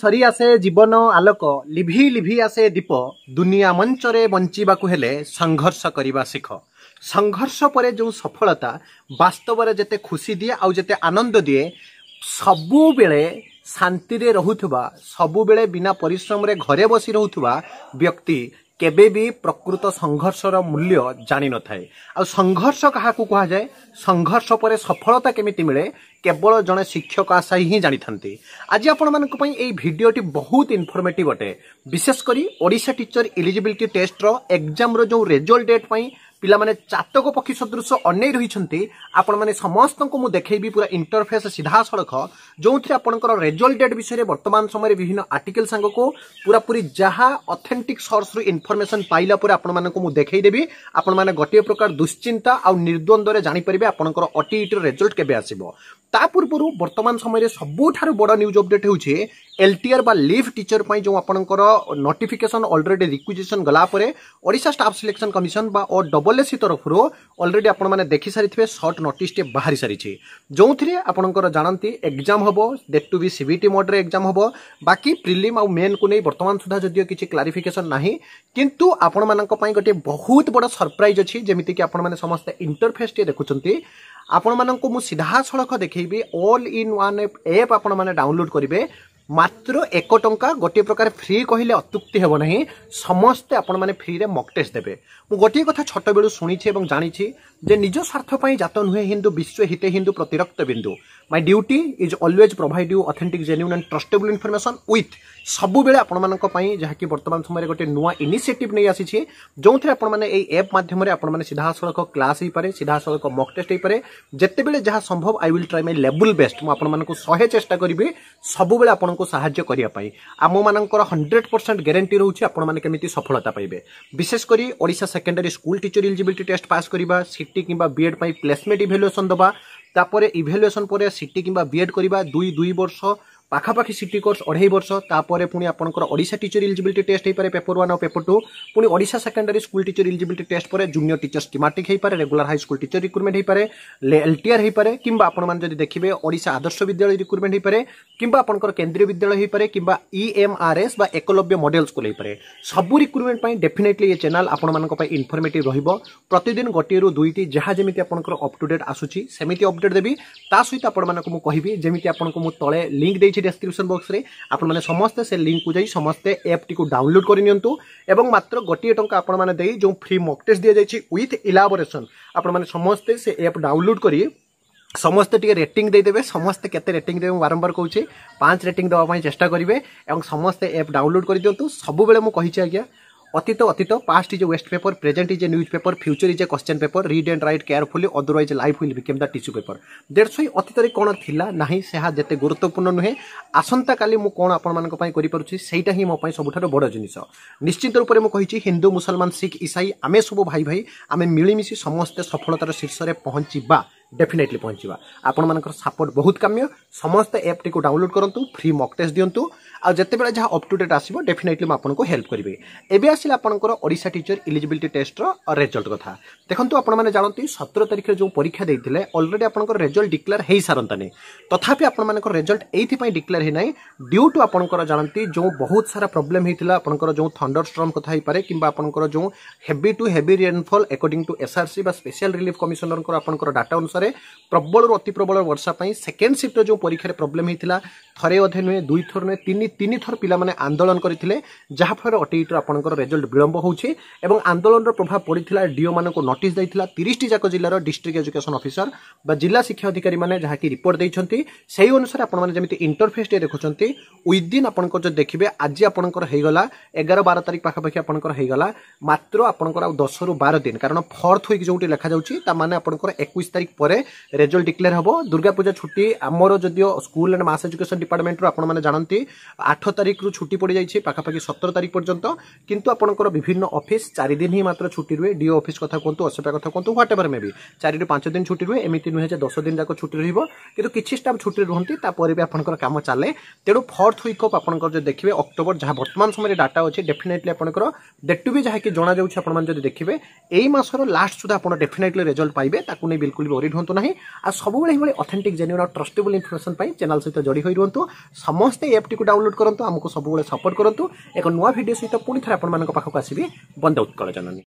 ସରି ଆସେ ଜୀବନ ଆଲୋକ ଲିଭି ଲିଭି ଆସେ ଦୀପ ଦୁନିଆ ମଞ୍ଚରେ ବଞ୍ଚିବାକୁ ହେଲେ ସଂଘର୍ଷ କରିବା ଶିଖ ସଂଘର୍ଷ ପରେ ଯେଉଁ ସଫଳତା ବାସ୍ତବରେ ଯେତେ ଖୁସି ଦିଏ ଆଉ ଯେତେ ଆନନ୍ଦ ଦିଏ ସବୁବେଳେ ଶାନ୍ତିରେ ରହୁଥିବା ସବୁବେଳେ ବିନା ପରିଶ୍ରମରେ ଘରେ ବସି ରହୁଥିବା ବ୍ୟକ୍ତି କେବେ ବି ପ୍ରକୃତ ସଂଘର୍ଷର ମୂଲ୍ୟ ଜାଣିନଥାଏ ଆଉ ସଂଘର୍ଷ କାହାକୁ କୁହାଯାଏ ସଂଘର୍ଷ ପରେ ସଫଳତା କେମିତି ମିଳେ କେବଳ ଜଣେ ଶିକ୍ଷକ ଆଶାୟୀ ହିଁ ଜାଣିଥାନ୍ତି ଆଜି ଆପଣମାନଙ୍କ ପାଇଁ ଏହି ଭିଡ଼ିଓଟି ବହୁତ ଇନଫର୍ମେଟିଭ୍ ଅଟେ ବିଶେଷ କରି ଓଡ଼ିଶା ଟିଚର ଏଲିଜିବିଲିଟି ଟେଷ୍ଟର ଏକ୍ଜାମ୍ର ଯେଉଁ ରେଜଲ୍ଟ ଡେଟ୍ ପାଇଁ ପିଲାମାନେ ଚାତକ ପକ୍ଷୀ ସଦୃଶ ଅନେଇ ରହିଛନ୍ତି ଆପଣମାନେ ସମସ୍ତଙ୍କୁ ମୁଁ ଦେଖେଇବି ପୁରା ଇଣ୍ଟରଫେସ୍ ସିଧାସଳଖ ଯେଉଁଥିରେ ଆପଣଙ୍କର ରେଜଲ୍ଟ ଡେଟ୍ ବିଷୟରେ ବର୍ତ୍ତମାନ ସମୟରେ ବିଭିନ୍ନ ଆର୍ଟିକଲ ସାଙ୍ଗକୁ ପୁରାପୁରି ଯାହା ଅଥେଣ୍ଟିକ୍ ସୋର୍ସରୁ ଇନଫର୍ମେସନ୍ ପାଇଲା ପରେ ଆପଣମାନଙ୍କୁ ମୁଁ ଦେଖେଇଦେବି ଆପଣମାନେ ଗୋଟିଏ ପ୍ରକାର ଦୁଶ୍ଚିନ୍ତା ଆଉ ନିର୍ଦ୍ୱନ୍ଦ୍ୱରେ ଜାଣିପାରିବେ ଆପଣଙ୍କର ଓଟିଇଟିର ରେଜଲ୍ଟ କେବେ ଆସିବ ତା ପୂର୍ବରୁ ବର୍ତ୍ତମାନ ସମୟରେ ସବୁଠାରୁ ବଡ଼ ନ୍ୟୁଜ୍ ଅପଡେଟ୍ ହେଉଛି ଏଲ୍ଟିଆର୍ ବା ଲିଭ୍ ଟିଚର୍ ପାଇଁ ଯେଉଁ ଆପଣଙ୍କର ନୋଟିଫିକେସନ୍ ଅଲରେଡି ରିକ୍ୱିଜିସନ୍ ଗଲା ପରେ ଓଡ଼ିଶା ଷ୍ଟାଫ୍ ସିଲେକ୍ସନ୍ କମିଶନ୍ ବା ଓ ଡବଲ কলেজ তরফর অলরেডি আপনার দেখি সারি সর্ট নোটিসটি বাহারি সারিছে যে আপনার জাঁতি এক্জাম হব ডেট টু বি সিবিটি মোড্রে এক্জাম হব বাকি প্রিলিম আউ মেন কু নিয়ে বর্তমান সুদ্ধা যদিও কিছু ক্লারিফিকেসন না কিন্তু আপন মানুষ গোটিয়ে বহুত বড় সরপ্রাইজ অছি যেমিতি কি আপনার সমস্ত ইন্টরফেসটি দেখুম আপনার সিধাসলখ দেখবি all in one app app আপনার ডাউনলোড করবে মাত্র এক টঙ্কা গোটিয়ে প্রকার ফ্রি কহিলে অত্যুক্তি হব না সমস্তে আপন মানে ফ্রিরে মক টেস্ট দেবে মু গোটিয়ে কথা ছোট বেড়ু শুনেছি এবং জাঁছি যে নিজ স্বার্থ পাই জাত নুহে হিন্দু বিশ্ব হিতে হিন্দু প্রতিরক্ত বিন্দু my duty is always provide you authentic genuine and trustable information with ସବୁବେଳେ ଆପଣମାନଙ୍କ ପାଇଁ ଯାହାକି ବର୍ତ୍ତମାନ ସମୟରେ ଗୋଟେ ନୂଆ ଇନିସିଏଟିଭ୍ ନେଇ ଆସିଛି ଯେଉଁଥିରେ ଆପଣମାନେ ଏଇ ଆପ୍ ମାଧ୍ୟମରେ ଆପଣମାନେ ସିଧାସଳଖ କ୍ଲାସ୍ ହେଇପାରେ ସିଧାସଳଖ ମକ୍ ଟେଷ୍ଟ ହେଇପାରେ ଯେତେବେଳେ ଯାହା ସମ୍ଭବ ଆଇ ୱିଲ୍ ଟ୍ରାଏ ମାଇ ଲେବୁଲ୍ ବେଷ୍ଟ ମୁଁ ଆପଣମାନଙ୍କୁ ଶହେ ଚେଷ୍ଟା କରିବି ସବୁବେଳେ ଆପଣଙ୍କୁ ସାହାଯ୍ୟ କରିବା ପାଇଁ ଆମମାନଙ୍କର ହଣ୍ଡ୍ରେଡ଼ ପରସେଣ୍ଟ ଗ୍ୟାରେଣ୍ଟି ରହୁଛି ଆପଣମାନେ କେମିତି ସଫଳତା ପାଇବେ ବିଶେଷ କରି Odisha secondary school teacher eligibility test pass କରିବା ସିଟି କିମ୍ବା ବିଏଡ୍ ପାଇଁ ପ୍ଲେସମେଣ୍ଟ ଇଭାଲୁଏସନ୍ ଦେବା ତାପରେ ଇଭାଲୁଏସନ୍ ପରେ ସିଟି କିମ୍ବା ବିଏଡ଼୍ କରିବା ଦୁଇ ଦୁଇ ବର୍ଷ পাখাপাখি সিটি কোর্স অঢ়াই বর্ষ তাপরে পুঁ আপনার ওড়শা টিচর ইলিজিবিলিটি টেস্ট হয়ে পড়ে পেপর ওয়ান ও পেপর টু পুঁ Odisha secondary school teacher eligibility test পরে জুনিয়র টিচর স্কিমাটিক হয়ে পড়ে regular high school teacher recruitment হয়ে পড়ে এলটিআর হয়ে পড়ে কিংবা আপনার যদি দেখবে ওড়শা আদর্শ বিদ্যালয় রিক্রুটমেন্ট হয়ে পড়ে কিংবা আপনার কেন্দ্রীয় বিদ্যালয় হয়ে পড়ে কিংবা ইএমআরএস e বা একলব্য মডেল স্কুল হয়ে পড়ে সবু রিক্রুটমেন্ট পাই ডেফিনেটলি এ চ্যানেল আপনার ইনফরমেটিভ রহব প্রতিদিন গোটিয়ে দুইটি যা যেমি আপনার অপ টু ডেট আসুচি সেমিতি অপডেট দেবি তা সহ আপনার কহবি যেমি আপনার তলে লিঙ্ক দিয়েছি ডেসক্রিপশন বক্সরে আপনার সমস্তে সে লিঙ্কু যাই সমস্তে এপ্টি ডাউনলোড করে নিউ এবং মাত্র গোটিয়ে টঙ্কা আপনার দিয়ে যে ফ্রি মক টেস্ট দিয়ে যাই উইথ ইলাবোরেসন আপনার সমস্তে সে এপ ডাউনলোড করে ସମସ୍ତେ ଟିକେ ରେଟିଂ ଦେଇଦେବେ ସମସ୍ତେ କେତେ ରେଟିଂ ଦେବେ ମୁଁ ବାରମ୍ବାର କହୁଛି ପାଞ୍ଚ ରେଟିଂ ଦେବା ପାଇଁ ଚେଷ୍ଟା କରିବେ ଏବଂ ସମସ୍ତେ ଆପ୍ ଡାଉନଲୋଡ଼ କରିଦିଅନ୍ତୁ ସବୁବେଳେ ମୁଁ କହିଛି ଆଜ୍ଞା অতীত অতীত past is a waste paper present is a newspaper future is a question paper read and write carefully otherwise life will become the tissue paper that's why অতীতরে কোণ থিলা নাহি সেহা যেতে গুরুত্বপূর্ণ নুহে আসন্তা কালি মু কোণ আপন মানক পাই করি পারুছি সেইটা হি মো পাই সবুঠার বড় জিনিস নিশ্চিত রূপে মু কইছি হিন্দু মুসলমান শিখ ইসাই আমি সব ভাই ভাই আমি মিলিমিশি সমস্তে সফলতার শীর্ষরে পৌঁছিবা ডেফিনেটলি পৌঁছিবা আপনার সাপোর্ট বহুত কাম্য সমস্ত এপটি ডাউনলোড করতু ফ্রি মক টেস্ট দিও আতবে যা অপ টু ডেট আসব ডেফিনেটলি আপনার হেল্প করবি এবে আসলে আপনার ওড়শা টিচর ইলিজিবিলিটি টেস্টর রেজল্ট কথা দেখুন আপনার জাঁতি সতের তারিখে যে পরীক্ষা দিয়ে অলরেডি আপনার রেজল্ট ডিক্লেয়ার হয়ে সারতানি তথাপি আপনার রেজল্ট এইপাই ডিক্লেয়ার হয়ে না ডিউ টু আপনার জাঁতি যে বহুত সারা প্রোবলেম হয়েছিল আপনার যে থন্ডর স্ট্রম কথা হয়েপরে কিংবা আপনার যে heavy to heavy rainfall according to SRC বা স্পেশাল রিলিফ কমিশনর আপনার ডাটা অনুসারে ସମୟରେ ପ୍ରବଳରୁ ଅତି ପ୍ରବଳ ବର୍ଷା ପାଇଁ ସେକେଣ୍ଡ ସିଫ୍ଟର ଯେଉଁ ପରୀକ୍ଷାରେ ପ୍ରୋବ୍ଲେମ୍ ହେଇଥିଲା ଥରେ ଅଧେ ନୁହେଁ ଦୁଇଥର ନୁହେଁ ତିନି ତିନିଥର ପିଲାମାନେ ଆନ୍ଦୋଳନ କରିଥିଲେ ଯାହାଫଳରେ ଅଟେଇଟିର ଆପଣଙ୍କର ରେଜଲ୍ଟ ବିଳମ୍ବ ହେଉଛି ଏବଂ ଆନ୍ଦୋଳନର ପ୍ରଭାବ ପଡ଼ିଥିଲା ଡିଓମାନଙ୍କୁ ନୋଟିସ୍ ଦେଇଥିଲା ତିରିଶଟି ଯାକ ଜିଲ୍ଲାର ଡିଷ୍ଟ୍ରିକ୍ଟ ଏଜୁକେସନ୍ ଅଫିସର ବା ଜିଲ୍ଲା ଶିକ୍ଷା ଅଧିକାରୀମାନେ ଯାହାକି ରିପୋର୍ଟ ଦେଇଛନ୍ତି ସେହି ଅନୁସାରେ ଆପଣମାନେ ଯେମିତି ଇଣ୍ଟରଫେସ୍ଟେ ଦେଖୁଛନ୍ତି ୱିଦିନ୍ ଆପଣଙ୍କର ଯଦି ଦେଖିବେ ଆଜି ଆପଣଙ୍କର ହେଇଗଲା ଏଗାର ବାର ତାରିଖ ପାଖାପାଖି ଆପଣଙ୍କର ହେଇଗଲା ମାତ୍ର ଆପଣଙ୍କର ଆଉ ଦଶରୁ ବାର ଦିନ କାରଣ ଫର୍ଥ ହୋଇକି ଯେଉଁଠି ଲେଖାଯାଉଛି ତା ମାନେ ଆପଣଙ୍କର ଏକୋଇଶ ତାରିଖ ପରେ ପରେ ରେଜଲ୍ଟ ଡିକ୍ଲେୟାର ହେବ ଦୁର୍ଗାପୂଜା ଛୁଟି ଆମର ଯଦିଓ ସ୍କୁଲ ଆଣ୍ଡ ମାସ୍ ଏଜୁକେସନ୍ ଡିପାର୍ଟମେଣ୍ଟରୁ ଆପଣମାନେ ଜାଣନ୍ତି ଆଠ ତାରିଖରୁ ଛୁଟି ପଡ଼ିଯାଇଛି ପାଖାପାଖି ସତର ତାରିଖ ପର୍ଯ୍ୟନ୍ତ କିନ୍ତୁ ଆପଣଙ୍କର ବିଭିନ୍ନ ଅଫିସ୍ ଚାରିଦିନ ହିଁ ମାତ୍ର ଛୁଟି ରୁହେ ଡିଓ ଅଫିସ୍ କଥା କୁହନ୍ତୁ ଅସପା କଥା କୁହନ୍ତୁ ହ୍ୱାଟ୍ ଏଭର୍ ମେ ବି ଚାରିରୁ ପାଞ୍ଚ ଦିନ ଛୁଟି ରୁହେ ଏମିତି ନୁହେଁ ଯେ ଦଶ ଦିନ ଯାକ ଛୁଟି ରହିବ କିନ୍ତୁ କିଛି ଷ୍ଟାଫ୍ ଛୁଟି ରୁହନ୍ତି ତାପରେ ବି ଆପଣଙ୍କର କାମ ଚାଲେ ତେଣୁ ଫୋର୍ଥ ୱିକ୍ ଅଫ୍ ଆପଣଙ୍କର ଯଦି ଦେଖିବେ ଅକ୍ଟୋବର ଯାହା ବର୍ତ୍ତମାନ ସମୟରେ ଡାଟା ଅଛି ଡେଫିନେଟଲି ଆପଣଙ୍କର ଡେଟ୍ ବି ଯାହାକି ଜଣାଯାଉଛି ଆପଣମାନେ ଯଦି ଦେଖିବେ ଏଇ ମାସର ଲାଷ୍ଟ ସୁଦ୍ଧା ଆପଣ ଡେଫିନେଟଲି ରେଜଲ୍ଟ ପାଇବେ ତାକୁ ନେଇ ବିଲକୁଲ ବି ଓରିଡ୍ କୁହନ୍ତୁ ନାହିଁ ଆଉ ସବୁବେଳେ ଏଭଳି ଅଥେଣ୍ଟିକ୍ ଜେନ୍ୟୁନ୍ ଆଉ ଟ୍ରଷ୍ଟେବୁଲ୍ ଇନଫର୍ମେସନ୍ ପାଇଁ ଚ୍ୟାନେଲ୍ ସହିତ ଯୋଡ଼ି ହୋଇ ରୁହନ୍ତୁ ସମସ୍ତେ ଏ ଆପ୍ଟିକୁ ଡାଉନଲୋଡ୍ କରନ୍ତୁ ଆମକୁ ସବୁବେଳେ ସପୋର୍ଟ କରନ୍ତୁ ଏକ ନୂଆ ଭିଡ଼ିଓ ସହିତ ପୁଣି ଥରେ ଆପଣମାନଙ୍କ ପାଖକୁ ଆସିବି ବନ୍ଦେ ଉତ୍କଳ ଜନନୀ